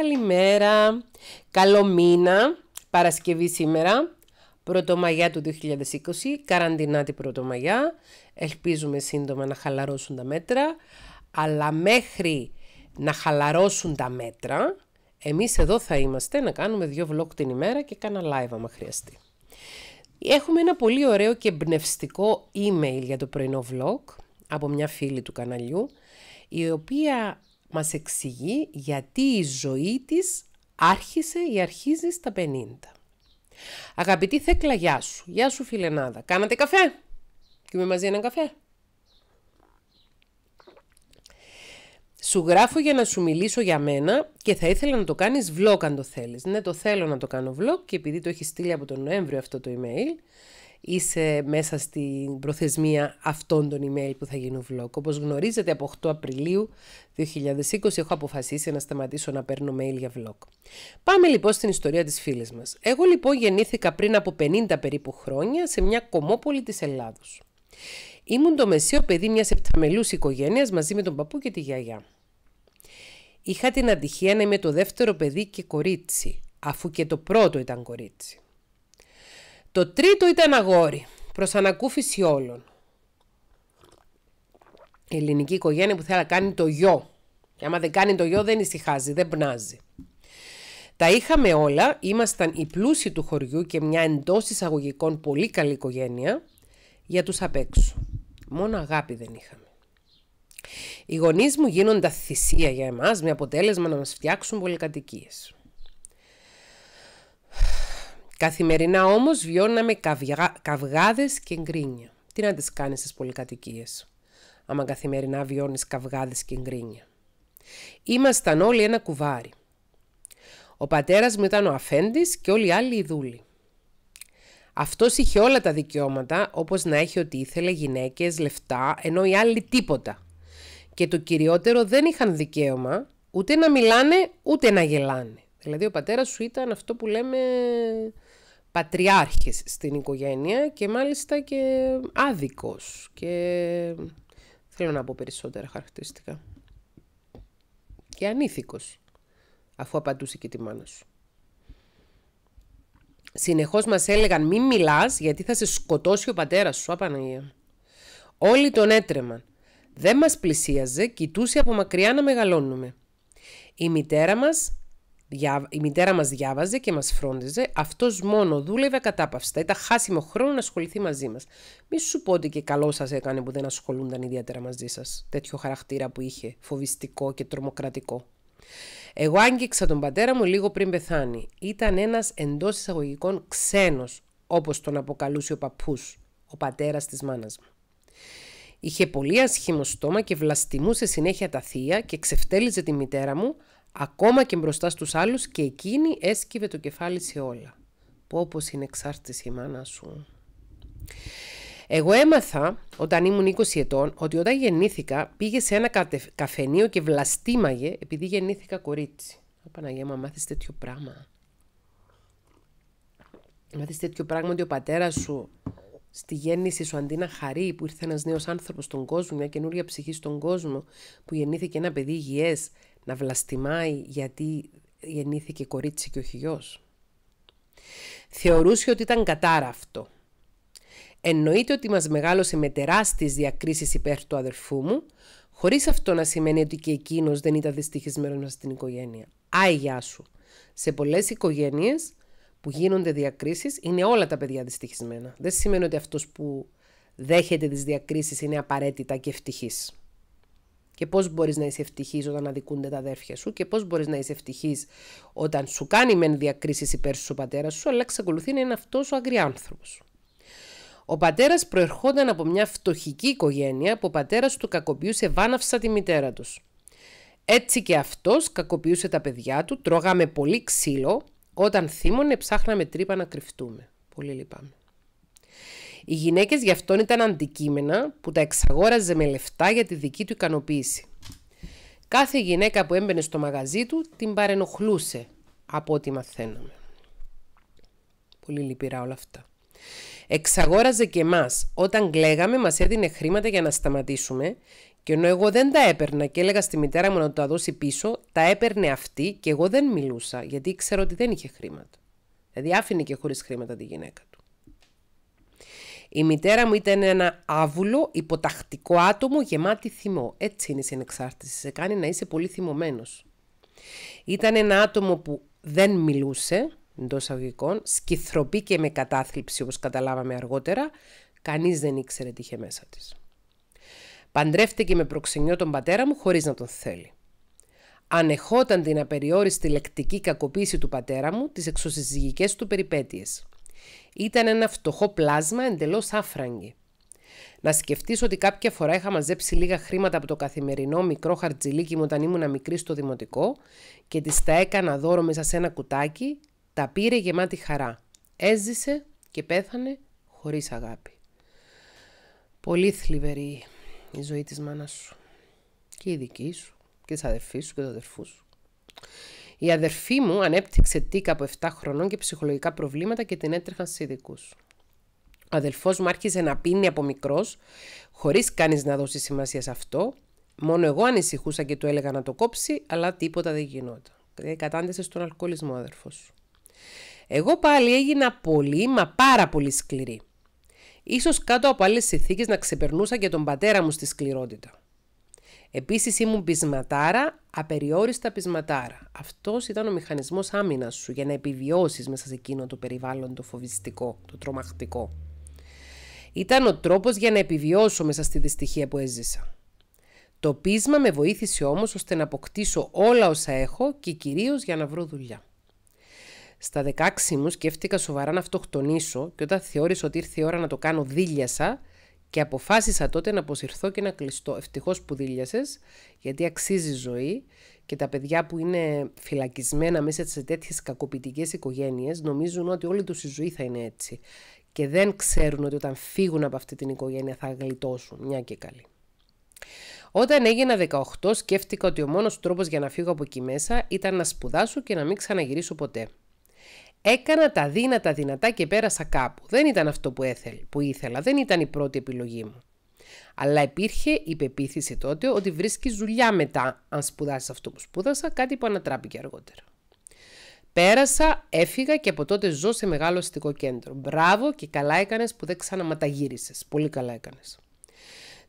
καλημέρα, καλό μήνα, Παρασκευή σήμερα, Πρωτομαγιά του 2020, καραντινά την Πρωτομαγιά. Ελπίζουμε σύντομα να χαλαρώσουν τα μέτρα, αλλά μέχρι να χαλαρώσουν τα μέτρα, εμείς εδώ θα είμαστε να κάνουμε δύο vlog την ημέρα και κάνα live άμα χρειαστεί. Έχουμε ένα πολύ ωραίο και εμπνευστικό email για το πρωινό vlog από μια φίλη του καναλιού, η οποία μας εξηγεί γιατί η ζωή της άρχισε ή αρχίζει στα 50. Αγαπητή Θέκλα, γεια σου. Γεια σου φιλενάδα. Κάνατε καφέ. και με μαζί έναν καφέ. Σου γράφω για να σου μιλήσω για μένα και θα ήθελα να το κάνεις vlog αν το θέλεις. Ναι, το θέλω να το κάνω vlog και επειδή το έχεις στείλει από τον Νοέμβριο αυτό το email, είσαι μέσα στην προθεσμία αυτών των email που θα γίνουν vlog. Όπως γνωρίζετε από 8 Απριλίου 2020 έχω αποφασίσει να σταματήσω να παίρνω mail για vlog. Πάμε λοιπόν στην ιστορία της φίλης μας. Εγώ λοιπόν γεννήθηκα πριν από 50 περίπου χρόνια σε μια κομμόπολη της Ελλάδος. Ήμουν το μεσαίο παιδί μιας επταμελούς οικογένειας μαζί με τον παππού και τη γιαγιά. Είχα την ατυχία να είμαι το δεύτερο παιδί και κορίτσι, αφού και το πρώτο ήταν κορίτσι. Το τρίτο ήταν αγόρι, προς ανακούφιση όλων. Η ελληνική οικογένεια που θέλει να κάνει το γιο. Και άμα δεν κάνει το γιο δεν ησυχάζει, δεν πνάζει. Τα είχαμε όλα, ήμασταν οι πλούσιοι του χωριού και μια εντός εισαγωγικών πολύ καλή οικογένεια για τους απ' έξω. Μόνο αγάπη δεν είχαμε. Οι γονείς μου γίνονταν θυσία για εμάς με αποτέλεσμα να μας φτιάξουν πολυκατοικίες. Καθημερινά όμως βιώναμε καυγα... καυγάδες και γκρίνια. Τι να τις κάνεις στις πολυκατοικίες, άμα καθημερινά βιώνεις καυγάδες και γκρίνια. Ήμασταν όλοι ένα κουβάρι. Ο πατέρας μου ήταν ο αφέντης και όλοι οι άλλοι οι δούλοι. Αυτός είχε όλα τα δικαιώματα, όπως να έχει ότι ήθελε γυναίκες, λεφτά, ενώ οι άλλοι τίποτα. Και το κυριότερο δεν είχαν δικαίωμα ούτε να μιλάνε ούτε να γελάνε. Δηλαδή ο πατέρας σου ήταν αυτό που λέμε πατριάρχης στην οικογένεια και μάλιστα και άδικος και θέλω να πω περισσότερα χαρακτηριστικά και ανήθικος αφού απαντούσε και τη μάνα σου. Συνεχώς μας έλεγαν μην μιλάς γιατί θα σε σκοτώσει ο πατέρας σου, απαναγία. Όλοι τον έτρεμαν. Δεν μας πλησίαζε, κοιτούσε από μακριά να μεγαλώνουμε. Η μητέρα μας η μητέρα μας διάβαζε και μας φρόντιζε, αυτός μόνο δούλευε κατάπαυστα. Ήταν χάσιμο χρόνο να ασχοληθεί μαζί μας. Μη σου πω ότι και καλό σας έκανε που δεν ασχολούνταν ιδιαίτερα μαζί σας. Τέτοιο χαρακτήρα που είχε, φοβιστικό και τρομοκρατικό. Εγώ άγγιξα τον πατέρα μου λίγο πριν πεθάνει. Ήταν ένας εντός εισαγωγικών ξένος, όπως τον αποκαλούσε ο παππούς, ο πατέρας της μάνας μου. Είχε πολύ ασχήμο στόμα και βλαστημούσε συνέχεια τα θεία και ξεφτέλιζε τη μητέρα μου, ακόμα και μπροστά στους άλλους και εκείνη έσκυβε το κεφάλι σε όλα. Πω πως είναι εξάρτηση η μάνα σου. Εγώ έμαθα όταν ήμουν 20 ετών ότι όταν γεννήθηκα πήγε σε ένα καφενείο και βλαστήμαγε επειδή γεννήθηκα κορίτσι. Παναγία μου, μάθεις τέτοιο πράγμα. Μάθεις τέτοιο πράγμα ότι ο πατέρας σου στη γέννηση σου αντί να χαρεί που ήρθε ένας νέος άνθρωπος στον κόσμο, μια καινούρια ψυχή στον κόσμο, που γεννήθηκε ένα παιδί υγιές, να βλαστημάει γιατί γεννήθηκε κορίτσι και όχι γιος. Θεωρούσε ότι ήταν κατάρα αυτό. Εννοείται ότι μας μεγάλωσε με τεράστιες διακρίσεις υπέρ του αδερφού μου, χωρίς αυτό να σημαίνει ότι και εκείνος δεν ήταν δυστυχισμένος στην οικογένεια. Άγια σου. Σε πολλές οικογένειες που γίνονται διακρίσεις, είναι όλα τα παιδιά δυστυχισμένα. Δεν σημαίνει ότι αυτός που δέχεται τις διακρίσεις είναι απαραίτητα και ευτυχής. Και πώς μπορείς να είσαι ευτυχής όταν αδικούνται τα αδέρφια σου, και πώς μπορείς να είσαι ευτυχής όταν σου κάνει μεν διακρίσεις υπέρ σου ο πατέρας σου, αλλά εξακολουθεί να είναι αυτός ο αγριάνθρωπο. Ο πατέρας προερχόταν από μια φτωχική οικογένεια που ο πατέρας του κακοποιούσε βάναυσα τη μητέρα τους. Έτσι και αυτός κακοποιούσε τα παιδιά του, τρώγαμε πολύ ξύλο όταν θύμωνε ψάχναμε τρύπα να κρυφτούμε. Πολύ λυπάμαι. Οι γυναίκες γι' αυτόν ήταν αντικείμενα που τα εξαγόραζε με λεφτά για τη δική του ικανοποίηση. Κάθε γυναίκα που έμπαινε στο μαγαζί του την παρενοχλούσε από ό,τι μαθαίναμε. Πολύ λυπηρά όλα αυτά. Εξαγόραζε και εμάς. Όταν κλαίγαμε, μας έδινε χρήματα για να σταματήσουμε και ενώ εγώ δεν τα έπαιρνα και έλεγα στη μητέρα μου να τα δώσει πίσω, τα έπαιρνε αυτή και εγώ δεν μιλούσα, γιατί ήξερα ότι δεν είχε χρήματα. Δηλαδή άφηνε και χωρίς χρήματα τη γυναίκα του. Η μητέρα μου ήταν ένα άβουλο, υποτακτικό άτομο γεμάτη θυμό. Έτσι είναι η συνεξάρτηση, σε κάνει να είσαι πολύ θυμωμένος. Ήταν ένα άτομο που δεν μιλούσε, εντός αγωγικών, και με κατάθλιψη όπως καταλάβαμε αργότερα, κανείς δεν ήξερε τι είχε μέσα της. Παντρεύτηκε με προξενιό τον πατέρα μου χωρίς να τον θέλει. Ανεχόταν την απεριόριστη λεκτική κακοποίηση του πατέρα μου, τις εξωσυζυγικές του περιπέτειες. Ήταν ένα φτωχό πλάσμα εντελώς άφραγγι. Να σκεφτείς ότι κάποια φορά είχα μαζέψει λίγα χρήματα από το καθημερινό μικρό χαρτζιλίκι μου όταν ήμουν μικρή στο δημοτικό και τη τα έκανα δώρο μέσα σε ένα κουτάκι, τα πήρε γεμάτη χαρά. Έζησε και πέθανε χωρίς αγάπη. Πολύ θλιβερή η ζωή της μάνας σου και η δική σου και της αδερφής σου και του αδερφού σου. Η αδερφή μου ανέπτυξε τίκα από 7 χρονών και ψυχολογικά προβλήματα και την έτρεχαν σε ειδικούς. Ο αδελφός μου άρχισε να πίνει από μικρός, χωρίς κανεί να δώσει σημασία σε αυτό. Μόνο εγώ ανησυχούσα και του έλεγα να το κόψει, αλλά τίποτα δεν γινόταν. Ε, κατάντησε στον αλκοολισμό, αδερφός Εγώ πάλι έγινα πολύ, μα πάρα πολύ σκληρή. Ίσως κάτω από άλλες συνθήκες να ξεπερνούσα και τον πατέρα μου στη σκληρότητα. Επίσης ήμουν πεισματάρα, απεριόριστα πεισματάρα. Αυτός ήταν ο μηχανισμός άμυνας σου για να επιβιώσεις μέσα σε εκείνο το περιβάλλον το φοβιστικό, το τρομακτικό. Ήταν ο τρόπος για να επιβιώσω μέσα στη δυστυχία που έζησα. Το πείσμα με βοήθησε όμως ώστε να αποκτήσω όλα όσα έχω και κυρίως για να βρω δουλειά. Στα 16 μου σκέφτηκα σοβαρά να αυτοκτονήσω και όταν θεώρησα ότι ήρθε η ώρα να το κάνω δίλιασα και αποφάσισα τότε να αποσυρθώ και να κλειστώ. Ευτυχώς που δίλιασες, γιατί αξίζει ζωή και τα παιδιά που είναι φυλακισμένα μέσα σε τέτοιες κακοποιητικές οικογένειες νομίζουν ότι όλη τους η ζωή θα είναι έτσι. Και δεν ξέρουν ότι όταν φύγουν από αυτή την οικογένεια θα γλιτώσουν, μια και καλή. Όταν έγινα 18, σκέφτηκα ότι ο μόνος τρόπος για να φύγω από εκεί μέσα ήταν να σπουδάσω και να μην ξαναγυρίσω ποτέ. Έκανα τα δύνατα δυνατά και πέρασα κάπου. Δεν ήταν αυτό που, έθελ, που ήθελα, δεν ήταν η πρώτη επιλογή μου. Αλλά υπήρχε η πεποίθηση τότε ότι βρίσκεις δουλειά μετά, αν σπουδάσεις αυτό που σπούδασα, κάτι που ανατράπηκε αργότερα. Πέρασα, έφυγα και από τότε ζω σε μεγάλο αστικό κέντρο. Μπράβο και καλά έκανες που δεν ξαναματαγύρισες. Πολύ καλά έκανες.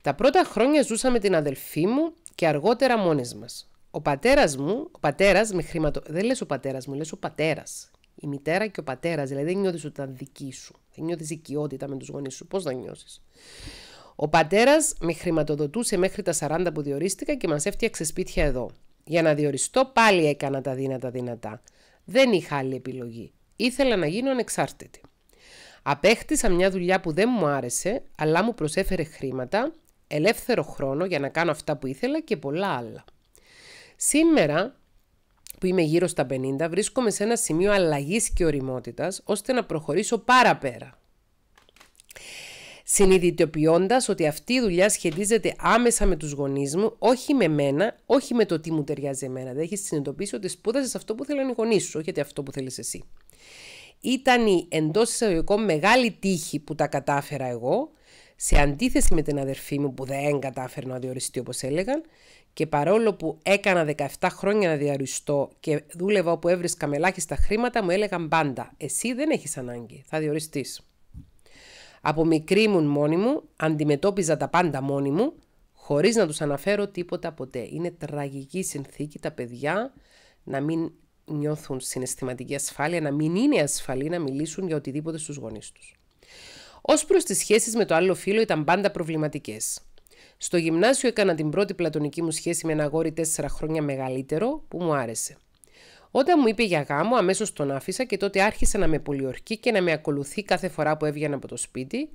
Τα πρώτα χρόνια ζούσα με την αδελφή μου και αργότερα μόνες μας. Ο πατέρας μου, ο πατέρας με χρηματο... Δεν λες ο πατέρας μου, λες ο πατέρας η μητέρα και ο πατέρας. Δηλαδή δεν νιώθεις ότι ήταν δική σου. Δεν νιώθεις οικειότητα με τους γονείς σου. Πώς να νιώσεις. Ο πατέρας με χρηματοδοτούσε μέχρι τα 40 που διορίστηκα και μας έφτιαξε σπίτια εδώ. Για να διοριστώ πάλι έκανα τα δύνατα δυνατά. Δεν είχα άλλη επιλογή. Ήθελα να γίνω ανεξάρτητη. Απέκτησα μια δουλειά που δεν μου άρεσε, αλλά μου προσέφερε χρήματα, ελεύθερο χρόνο για να κάνω αυτά που ήθελα και πολλά άλλα. Σήμερα που είμαι γύρω στα 50, βρίσκομαι σε ένα σημείο αλλαγής και οριμότητας, ώστε να προχωρήσω πάρα πέρα. Συνειδητοποιώντας ότι αυτή η δουλειά σχετίζεται άμεσα με τους γονείς μου, όχι με μένα, όχι με το τι μου ταιριάζει εμένα. Δεν έχεις συνειδητοποιήσει ότι σπούδασες αυτό που θέλουν οι γονείς σου, όχι αυτό που θέλεις εσύ. Ήταν η εντός εισαγωγικών μεγάλη τύχη που τα κατάφερα εγώ σε αντίθεση με την αδερφή μου που δεν κατάφερε να διοριστεί όπως έλεγαν και παρόλο που έκανα 17 χρόνια να διοριστώ και δούλευα όπου έβρισκα με ελάχιστα χρήματα μου έλεγαν πάντα «Εσύ δεν έχεις ανάγκη, θα διοριστείς». Από μικρή μου μόνη μου, αντιμετώπιζα τα πάντα μόνη μου, χωρίς να τους αναφέρω τίποτα ποτέ. Είναι τραγική συνθήκη τα παιδιά να μην νιώθουν συναισθηματική ασφάλεια, να μην είναι ασφαλή να μιλήσουν για οτιδήποτε στους γονείς τους. Ως προς τις σχέσεις με το άλλο φίλο ήταν πάντα προβληματικές. Στο γυμνάσιο έκανα την πρώτη πλατωνική μου σχέση με ένα αγόρι 4 χρόνια μεγαλύτερο που μου άρεσε. Όταν μου είπε για γάμο, αμέσως τον άφησα και τότε άρχισε να με πολιορκεί και να με ακολουθεί κάθε φορά που έβγαινα από το σπίτι.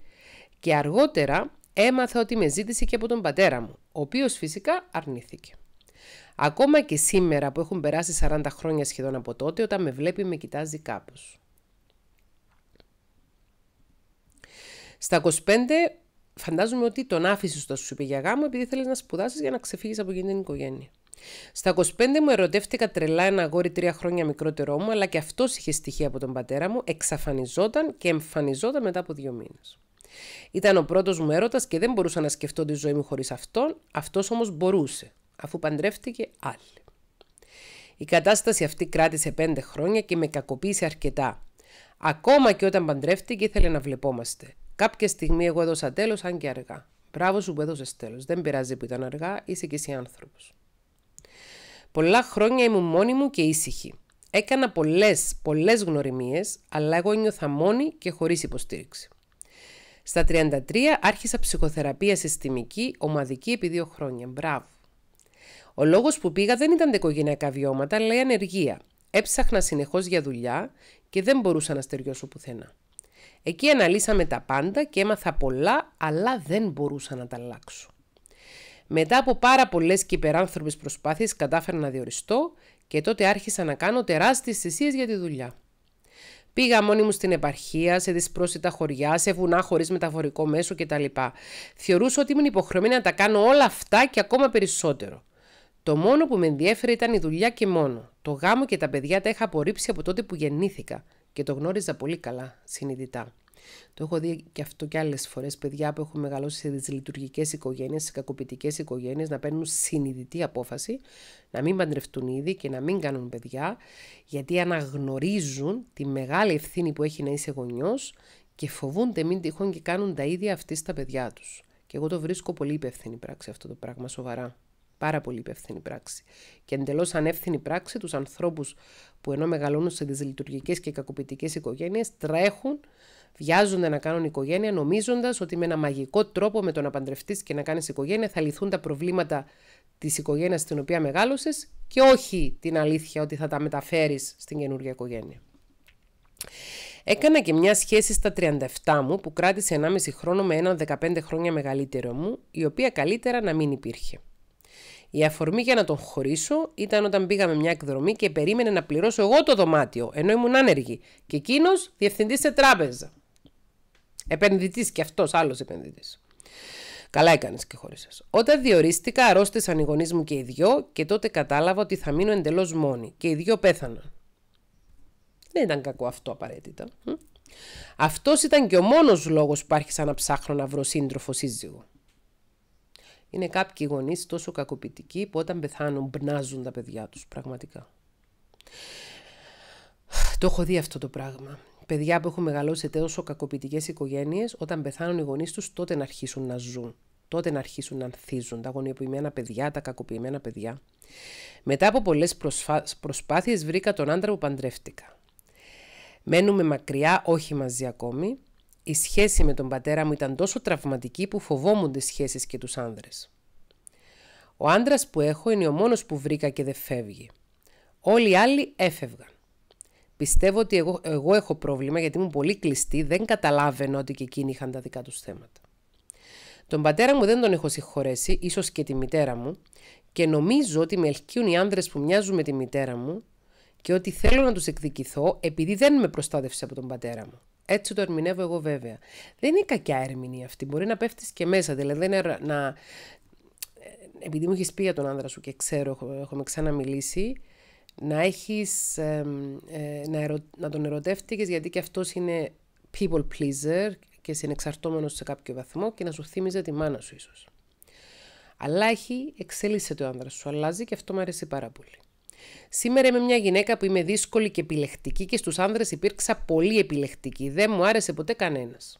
Και αργότερα έμαθα ότι με ζήτησε και από τον πατέρα μου, ο οποίος φυσικά αρνήθηκε. Ακόμα και σήμερα που έχουν περάσει 40 χρόνια σχεδόν από τότε, όταν με βλέπει, με κοιτάζει κάπως. Στα 25 φαντάζομαι ότι τον άφησες στο σου είπε για γάμο επειδή θέλεις να σπουδάσεις για να ξεφύγεις από εκείνη την οικογένεια. Στα 25 μου ερωτεύτηκα τρελά ένα αγόρι τρία χρόνια μικρότερό μου, αλλά και αυτός είχε στοιχεία από τον πατέρα μου, εξαφανιζόταν και εμφανιζόταν μετά από δύο μήνες. Ήταν ο πρώτος μου έρωτας και δεν μπορούσα να σκεφτώ τη ζωή μου χωρίς αυτόν, αυτός όμως μπορούσε, αφού παντρεύτηκε άλλη. Η κατάσταση αυτή κράτησε πέντε χρόνια και με κακοποίησε αρκετά. Ακόμα και όταν παντρεύτηκε ήθελε να βλεπόμαστε. Κάποια στιγμή εγώ έδωσα τέλος, αν και αργά. Μπράβο σου που έδωσες τέλος. Δεν πειράζει που ήταν αργά, είσαι και εσύ άνθρωπος. Πολλά χρόνια ήμουν μόνη μου και ήσυχη. Έκανα πολλές, πολλές γνωριμίες, αλλά εγώ νιώθα μόνη και χωρίς υποστήριξη. Στα 33 άρχισα ψυχοθεραπεία συστημική, ομαδική επί δύο χρόνια. Μπράβο. Ο λόγος που πήγα δεν ήταν τα οικογενειακά βιώματα, αλλά η ανεργία. Έψαχνα συνεχώς για δουλειά και δεν μπορούσα να στεριώσω πουθενά. Εκεί αναλύσαμε τα πάντα και έμαθα πολλά, αλλά δεν μπορούσα να τα αλλάξω. Μετά από πάρα πολλές και υπεράνθρωπε προσπάθειες, κατάφερα να διοριστώ και τότε άρχισα να κάνω τεράστιες θυσίες για τη δουλειά. Πήγα μόνη μου στην επαρχία, σε δυσπρόσιτα χωριά, σε βουνά χωρίς μεταφορικό μέσο κτλ. Θεωρούσα ότι ήμουν υποχρεωμένη να τα κάνω όλα αυτά και ακόμα περισσότερο. Το μόνο που με ενδιέφερε ήταν η δουλειά και μόνο. Το γάμο και τα παιδιά τα είχα απορρίψει από τότε που γεννήθηκα. Και το γνώριζα πολύ καλά, συνειδητά. Το έχω δει και αυτό και άλλες φορές, παιδιά που έχουν μεγαλώσει σε δυσλειτουργικές οικογένειες, σε κακοποιητικές οικογένειες, να παίρνουν συνειδητή απόφαση να μην παντρευτούν ήδη και να μην κάνουν παιδιά, γιατί αναγνωρίζουν τη μεγάλη ευθύνη που έχει να είσαι γονιός και φοβούνται μην τυχόν και κάνουν τα ίδια αυτής στα παιδιά τους. Και εγώ το βρίσκω πολύ υπεύθυνη πράξη αυτό το πράγμα, σοβαρά. Πάρα πολύ υπεύθυνη πράξη. Και εντελώς ανεύθυνη πράξη τους ανθρώπους που ενώ μεγαλώνουν σε δυσλειτουργικές και κακοποιητικές οικογένειες, τρέχουν, βιάζονται να κάνουν οικογένεια, νομίζοντας ότι με ένα μαγικό τρόπο με το να παντρευτείς και να κάνεις οικογένεια θα λυθούν τα προβλήματα της οικογένειας στην οποία μεγάλωσες και όχι την αλήθεια ότι θα τα μεταφέρεις στην καινούργια οικογένεια. Έκανα και μια σχέση στα 37 μου που κράτησε 1,5 χρόνο με έναν 15 χρόνια μεγαλύτερο μου, η οποία καλύτερα να μην υπήρχε. Η αφορμή για να τον χωρίσω ήταν όταν πήγαμε μια εκδρομή και περίμενε να πληρώσω εγώ το δωμάτιο, ενώ ήμουν άνεργη. Και εκείνος διευθυντής σε τράπεζα. Επενδυτής και αυτός, άλλος επενδυτής. Καλά έκανες και χώρισες. Όταν διορίστηκα, αρρώστησαν οι γονείς μου και οι δυο και τότε κατάλαβα ότι θα μείνω εντελώς μόνη. Και οι δυο πέθαναν. Δεν ήταν κακό αυτό απαραίτητα. Αυτός ήταν και ο μόνος λόγος που άρχισα να ψάχνω να βρω σύντροφο σύζυγο. Είναι κάποιοι γονείς τόσο κακοποιητικοί που όταν πεθάνουν μπνάζουν τα παιδιά τους, πραγματικά. Το έχω δει αυτό το πράγμα. Παιδιά που έχουν μεγαλώσει τόσο κακοποιητικές οικογένειες, όταν πεθάνουν οι γονείς τους, τότε να αρχίσουν να ζουν. Τότε να αρχίσουν να ανθίζουν τα γονιοποιημένα παιδιά, τα κακοποιημένα παιδιά. Μετά από πολλές προσπάθειες προσπάθειες, βρήκα τον άντρα που παντρεύτηκα. Μένουμε μακριά, όχι μαζί ακόμη, η σχέση με τον πατέρα μου ήταν τόσο τραυματική που φοβόμουν τις σχέσεις και τους άνδρες. Ο άντρας που έχω είναι ο μόνος που βρήκα και δεν φεύγει. Όλοι οι άλλοι έφευγαν. Πιστεύω ότι εγώ, έχω πρόβλημα γιατί ήμουν πολύ κλειστή, δεν καταλάβαινα ότι και εκείνοι είχαν τα δικά τους θέματα. Τον πατέρα μου δεν τον έχω συγχωρέσει, ίσως και τη μητέρα μου, και νομίζω ότι με ελκύουν οι άνδρες που μοιάζουν με τη μητέρα μου και ότι θέλω να τους εκδικηθώ επειδή δεν με προστάτευσε από τον πατέρα μου. Έτσι το ερμηνεύω εγώ βέβαια. Δεν είναι κακιά ερμηνεία αυτή. Μπορεί να πέφτεις και μέσα. Δηλαδή δεν είναι να. Ε, επειδή μου έχεις πει για τον άνδρα σου και ξέρω, έχουμε ξαναμιλήσει, να έχεις, ε, να, ερω... να τον ερωτεύτηκες γιατί και αυτός είναι people pleaser και συνεξαρτώμενος σε κάποιο βαθμό και να σου θύμιζε τη μάνα σου ίσως. Αλλά έχει, εξελίσσε το άνδρα σου, αλλάζει και αυτό μου αρέσει πάρα πολύ. Σήμερα είμαι μια γυναίκα που είμαι δύσκολη και επιλεκτική και στους άνδρες υπήρξα πολύ επιλεκτική. Δεν μου άρεσε ποτέ κανένας.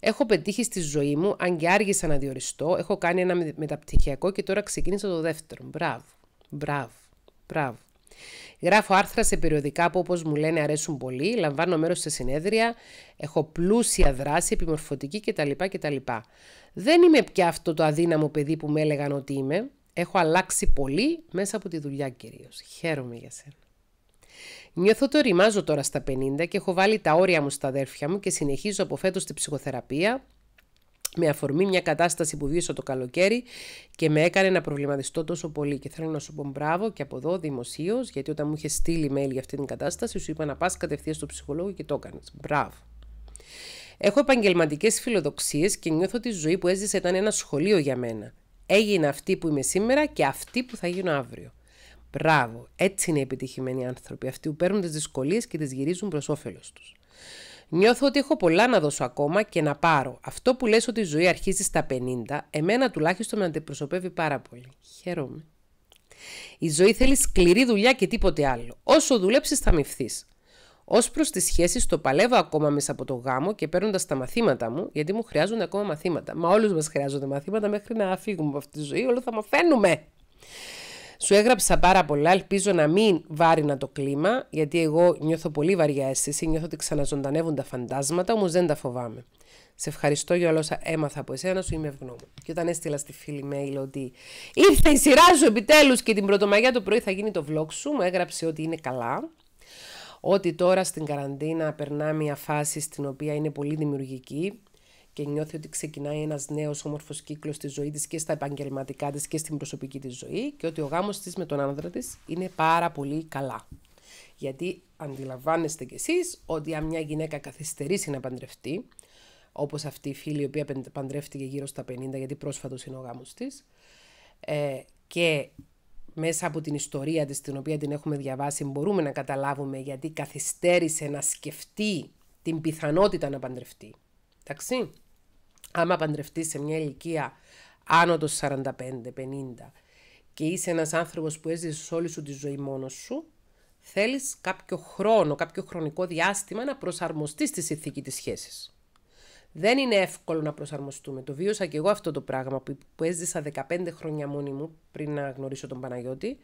Έχω πετύχει στη ζωή μου, αν και άργησα να διοριστώ, έχω κάνει ένα μεταπτυχιακό και τώρα ξεκίνησα το δεύτερο. Μπράβο, μπράβο, μπράβο. Γράφω άρθρα σε περιοδικά που όπως μου λένε αρέσουν πολύ, λαμβάνω μέρος σε συνέδρια, έχω πλούσια δράση, επιμορφωτική κτλ. κτλ. Δεν είμαι πια αυτό το αδύναμο παιδί που με έλεγαν ότι είμαι. Έχω αλλάξει πολύ μέσα από τη δουλειά κυρίως. Χαίρομαι για σένα. Νιώθω ότι οριμάζω τώρα στα 50 και έχω βάλει τα όρια μου στα αδέρφια μου και συνεχίζω από φέτος τη ψυχοθεραπεία με αφορμή μια κατάσταση που βίωσα το καλοκαίρι και με έκανε να προβληματιστώ τόσο πολύ. Και θέλω να σου πω μπράβο και από εδώ δημοσίως, γιατί όταν μου είχες στείλει mail για αυτή την κατάσταση, σου είπα να πας κατευθείαν στο ψυχολόγο και το έκανες. Μπράβο. Έχω επαγγελματικές φιλοδοξίες και νιώθω ότι ζωή που έζησε ήταν ένα σχολείο για μένα. Έγινε αυτή που είμαι σήμερα και αυτή που θα γίνω αύριο. Μπράβο, έτσι είναι οι επιτυχημένοι άνθρωποι, αυτοί που παίρνουν τις δυσκολίες και τις γυρίζουν προς όφελος τους. Νιώθω ότι έχω πολλά να δώσω ακόμα και να πάρω. Αυτό που λες ότι η ζωή αρχίζει στα 50, εμένα τουλάχιστον με αντιπροσωπεύει πάρα πολύ. Χαίρομαι. Η ζωή θέλει σκληρή δουλειά και τίποτε άλλο. Όσο δουλέψεις, θα μυφθείς. Ως προς τις σχέσεις, το παλεύω ακόμα μέσα από το γάμο και παίρνοντας τα μαθήματα μου, γιατί μου χρειάζονται ακόμα μαθήματα. Μα όλους μας χρειάζονται μαθήματα μέχρι να φύγουμε από αυτή τη ζωή, όλο θα μαθαίνουμε. Σου έγραψα πάρα πολλά. Ελπίζω να μην βάρινα το κλίμα, γιατί εγώ νιώθω πολύ βαριά αίσθηση. Νιώθω ότι ξαναζωντανεύουν τα φαντάσματα, όμως δεν τα φοβάμαι. Σε ευχαριστώ για όλα όσα έμαθα από εσένα, σου είμαι ευγνώμη Και όταν έστειλα στη φίλη mail ότι ήρθε η σειρά σου επιτέλους και την πρωτομαγιά το πρωί θα γίνει το vlog σου, μου έγραψε ότι είναι καλά ότι τώρα στην καραντίνα περνά μια φάση στην οποία είναι πολύ δημιουργική και νιώθει ότι ξεκινάει ένας νέος όμορφος κύκλος στη ζωή της και στα επαγγελματικά της και στην προσωπική της ζωή και ότι ο γάμος της με τον άνδρα της είναι πάρα πολύ καλά. Γιατί αντιλαμβάνεστε κι εσείς ότι αν μια γυναίκα καθυστερήσει να παντρευτεί, όπως αυτή η φίλη η οποία παντρεύτηκε γύρω στα 50 γιατί πρόσφατος είναι ο γάμος της, ε, και μέσα από την ιστορία της την οποία την έχουμε διαβάσει μπορούμε να καταλάβουμε γιατί καθυστέρησε να σκεφτεί την πιθανότητα να παντρευτεί. Εντάξει, άμα παντρευτείς σε μια ηλικία άνω των 45-50 και είσαι ένας άνθρωπος που έζησες όλη σου τη ζωή μόνος σου, θέλεις κάποιο χρόνο, κάποιο χρονικό διάστημα να προσαρμοστείς στη συνθήκη της σχέσης. Δεν είναι εύκολο να προσαρμοστούμε. Το βίωσα και εγώ αυτό το πράγμα που, που έζησα 15 χρόνια μόνη μου πριν να γνωρίσω τον Παναγιώτη.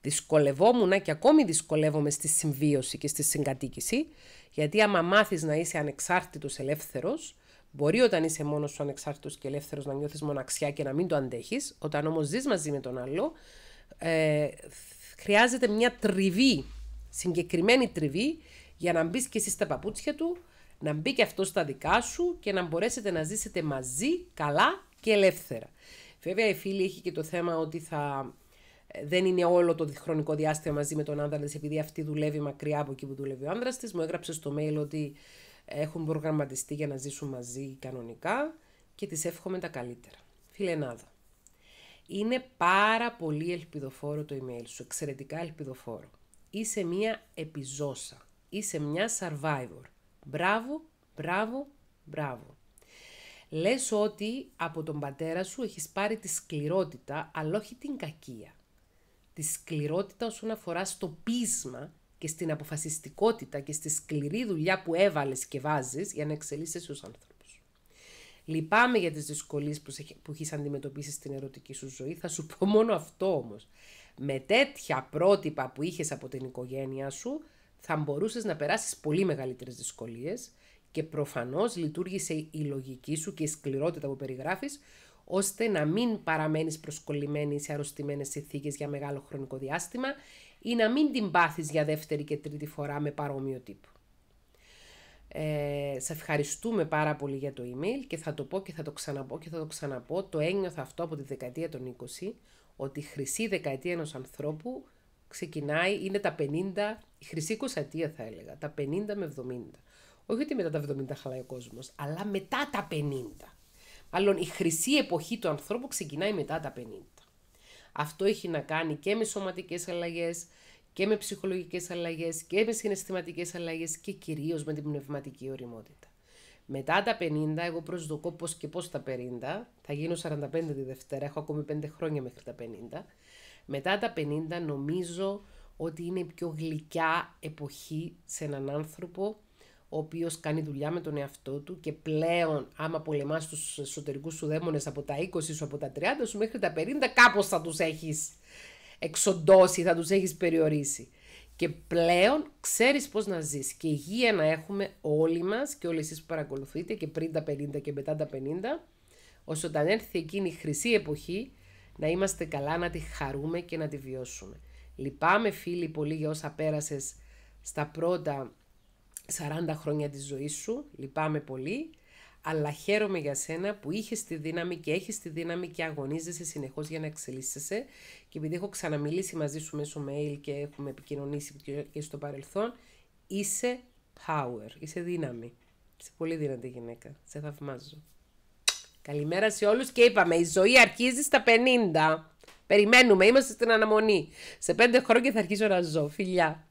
Δυσκολευόμουν και ακόμη δυσκολεύομαι στη συμβίωση και στη συγκατοίκηση, γιατί άμα μάθεις να είσαι ανεξάρτητος ελεύθερος, Μπορεί όταν είσαι μόνος σου ανεξάρτητος και ελεύθερος να νιώθεις μοναξιά και να μην το αντέχεις. Όταν όμως ζεις μαζί με τον άλλο, ε, χρειάζεται μια τριβή, συγκεκριμένη τριβή, για να μπεις και εσύ στα παπούτσια του, να μπει και αυτός στα δικά σου και να μπορέσετε να ζήσετε μαζί καλά και ελεύθερα. Βέβαια η φίλη έχει και το θέμα ότι θα ε, δεν είναι όλο το χρονικό διάστημα μαζί με τον άντρα της, επειδή αυτή δουλεύει μακριά από εκεί που δουλεύει ο άντρας της. Μου έγραψε στο mail ότι έχουν προγραμματιστεί για να ζήσουν μαζί κανονικά και της εύχομαι τα καλύτερα. Φιλενάδο. Είναι πάρα πολύ ελπιδοφόρο το email σου, εξαιρετικά ελπιδοφόρο. Είσαι μία επιζώσα, είσαι μια survivor. Μπράβο, μπράβο, μπράβο. Λες ότι από τον πατέρα σου έχεις πάρει τη σκληρότητα, αλλά όχι την κακία. Τη σκληρότητα όσον αφορά στο πείσμα και στην αποφασιστικότητα και στη σκληρή δουλειά που έβαλες και βάζεις για να εξελίσσεσαι ως άνθρωπος. Λυπάμαι για τις δυσκολίες που έχεις αντιμετωπίσει στην ερωτική σου ζωή, θα σου πω μόνο αυτό όμως. Με τέτοια πρότυπα που είχες από την οικογένειά σου, θα μπορούσες να περάσεις πολύ μεγαλύτερες δυσκολίες και προφανώς λειτουργήσε η λογική σου και η σκληρότητα που περιγράφεις, ώστε να μην παραμένεις προσκολλημένη σε αρρωστημένες συνθήκες για μεγάλο χρονικό διάστημα ή να μην την πάθεις για δεύτερη και τρίτη φορά με παρόμοιο τύπο. Ε, σε ευχαριστούμε πάρα πολύ για το email και θα το πω και θα το ξαναπώ και θα το ξαναπώ. Το ένιωθα αυτό από τη δεκαετία των 20, ότι η χρυσή δεκαετία ενός ανθρώπου ξεκινάει, είναι τα 50 η χρυσή εικοσαετία θα έλεγα, τα 50 με 70. Όχι ότι μετά τα 70 χαλάει ο κόσμος, αλλά μετά τα 50. Μάλλον η χρυσή εποχή του ανθρώπου ξεκινάει μετά τα 50. Αυτό έχει να κάνει και με σωματικές αλλαγές και με ψυχολογικές αλλαγές και με συναισθηματικές αλλαγές και κυρίως με την πνευματική οριμότητα. Μετά τα 50, εγώ προσδοκώ πώς και πω τα 50, θα γίνω 45 τη Δευτέρα, έχω ακόμη 5 χρόνια μέχρι τα 50. Μετά τα 50 νομίζω ότι είναι η πιο γλυκιά εποχή σε έναν άνθρωπο ο οποίος κάνει δουλειά με τον εαυτό του και πλέον άμα πολεμάς τους εσωτερικούς σου δαίμονες από τα 20 σου, από τα 30 σου μέχρι τα 50 κάπως θα τους έχεις εξοντώσει, θα τους έχεις περιορίσει. Και πλέον ξέρεις πώς να ζεις και υγεία να έχουμε όλοι μας και όλοι εσείς που παρακολουθείτε και πριν τα 50 και μετά τα 50 ώστε όταν έρθει εκείνη η χρυσή εποχή να είμαστε καλά, να τη χαρούμε και να τη βιώσουμε. Λυπάμαι φίλοι πολύ για όσα πέρασες στα πρώτα 40 χρόνια της ζωής σου, λυπάμαι πολύ, αλλά χαίρομαι για σένα που είχες τη δύναμη και έχεις τη δύναμη και αγωνίζεσαι συνεχώς για να εξελίσσεσαι και επειδή έχω ξαναμιλήσει μαζί σου μέσω mail και έχουμε επικοινωνήσει και στο παρελθόν, είσαι power, είσαι δύναμη. Είσαι πολύ δυνατή γυναίκα, σε θαυμάζω. Καλημέρα σε όλους και είπαμε, η ζωή αρχίζει στα 50. Περιμένουμε, είμαστε στην αναμονή. Σε πέντε χρόνια θα αρχίσω να ζω. Φιλιά.